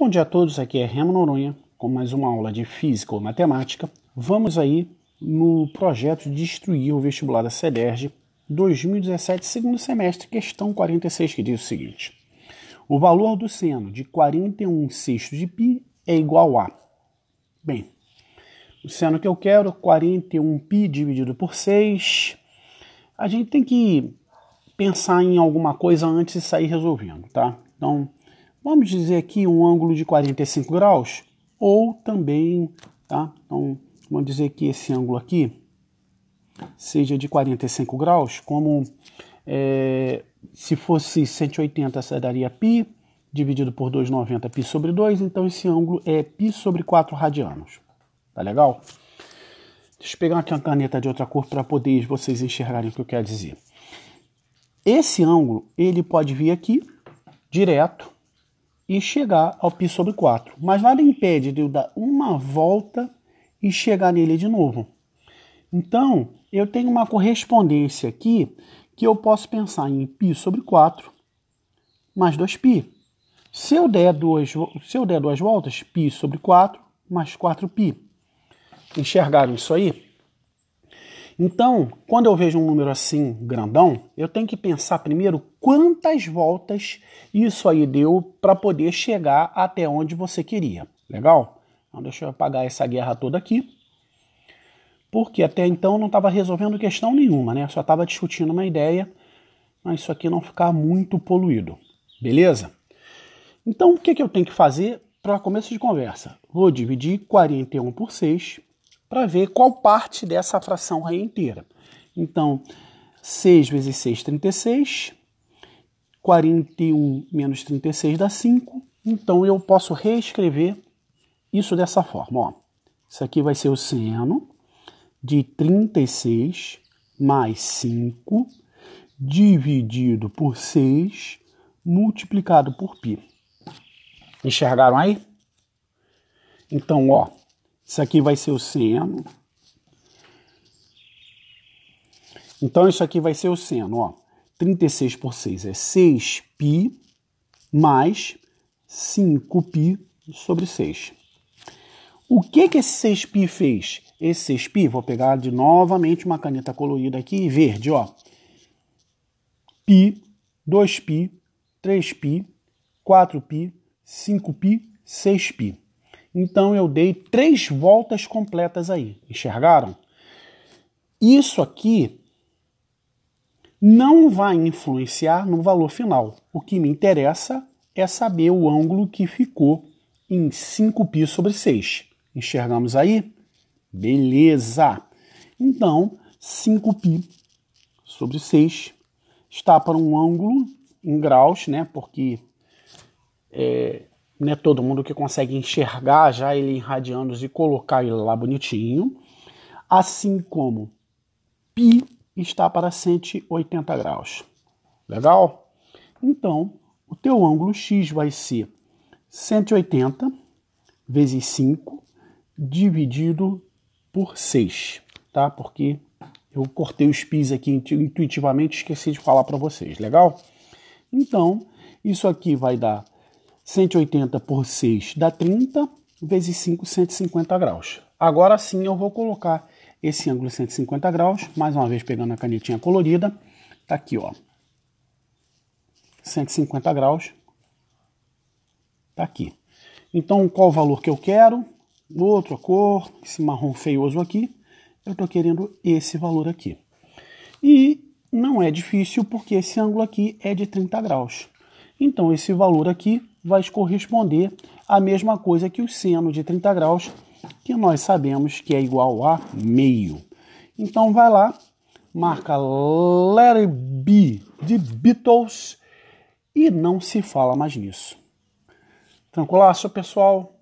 Bom dia a todos, aqui é Remo Noronha com mais uma aula de Física ou Matemática. Vamos aí no projeto Destruir o Vestibular da CEDERJ 2017, segundo semestre, questão 46, que diz o seguinte. O valor do seno de 41 sextos de π é igual a... Bem, o seno que eu quero, 41π dividido por 6. A gente tem que pensar em alguma coisa antes de sair resolvendo, tá? Então, vamos dizer aqui um ângulo de 45 graus, ou também, tá? Então, vamos dizer que esse ângulo aqui seja de 45 graus, como é, se fosse 180, essa daria π, dividido por 2,90, π sobre 2, então esse ângulo é π sobre 4 radianos. Tá legal? Deixa eu pegar aqui uma caneta de outra cor para poder vocês enxergarem o que eu quero dizer. Esse ângulo, ele pode vir aqui, direto, e chegar ao π sobre 4. Mas nada impede de eu dar uma volta e chegar nele de novo. Então, eu tenho uma correspondência aqui que eu posso pensar em π sobre 4 mais 2π. Se eu der duas, se eu der duas voltas, π sobre 4 mais 4π. Enxergaram isso aí? Então, quando eu vejo um número assim grandão, eu tenho que pensar primeiro quantas voltas isso aí deu para poder chegar até onde você queria. Legal? Então, deixa eu apagar essa guerra toda aqui. Porque até então não estava resolvendo questão nenhuma, né? Só estava discutindo uma ideia, mas isso aqui não ficar muito poluído. Beleza? Então, o que, que eu tenho que fazer para começo de conversa? Vou dividir 41 por 6 para ver qual parte dessa fração é inteira. Então, 6 vezes 6, 36. 41 menos 36 dá 5. Então, eu posso reescrever isso dessa forma. Ó. Isso aqui vai ser o seno de 36 mais 5 dividido por 6 multiplicado por π. Enxergaram aí? Então, ó, isso aqui vai ser o seno. Então, isso aqui vai ser o seno, ó. 36 por 6 é 6π mais 5π sobre 6. O que, que esse 6π fez? Esse 6π, vou pegar de novamente uma caneta colorida aqui, verde, ó. Π, 2π, 3π, 4π, 5π, 6π. Então eu dei três voltas completas aí. Enxergaram? Isso aqui não vai influenciar no valor final. O que me interessa é saber o ângulo que ficou em 5π sobre 6. Enxergamos aí? Beleza! Então, 5π sobre 6 está para um ângulo em graus, né? Porque é, né, todo mundo que consegue enxergar já ele em radianos e colocar ele lá bonitinho. Assim como π está para 180 graus. Legal? Então, o teu ângulo x vai ser 180 vezes 5 dividido por 6, tá? Porque eu cortei os pis aqui intuitivamente, esqueci de falar para vocês, legal? Então, isso aqui vai dar 180 por 6 dá 30, vezes 5, 150 graus. Agora sim eu vou colocar esse ângulo 150 graus, mais uma vez pegando a canetinha colorida, tá aqui ó, 150 graus, tá aqui. Então qual o valor que eu quero? Outra cor, esse marrom feioso aqui, eu tô querendo esse valor aqui. E não é difícil porque esse ângulo aqui é de 30 graus. Então esse valor aqui vai corresponder à mesma coisa que o seno de 30 graus, que nós sabemos que é igual a meio. Então vai lá, marca Let B de Beatles e não se fala mais nisso. Tranquilaço, pessoal?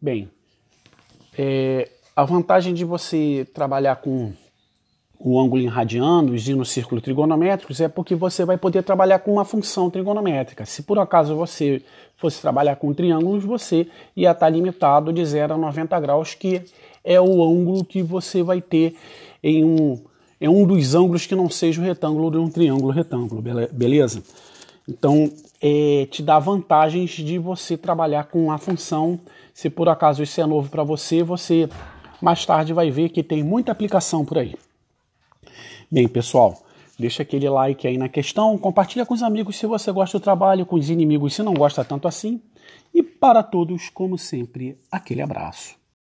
Bem, é, a vantagem de você trabalhar com o ângulo irradiando, os hinos círculo trigonométricos, é porque você vai poder trabalhar com uma função trigonométrica. Se por acaso você fosse trabalhar com triângulos, você ia estar limitado de 0 a 90 graus, que é o ângulo que você vai ter em um, um dos ângulos que não seja o retângulo de um triângulo retângulo, beleza? Então, é, te dá vantagens de você trabalhar com a função. Se por acaso isso é novo para você, você mais tarde vai ver que tem muita aplicação por aí. Bem, pessoal, deixa aquele like aí na questão, compartilha com os amigos se você gosta do trabalho, com os inimigos se não gosta tanto assim. E para todos, como sempre, aquele abraço.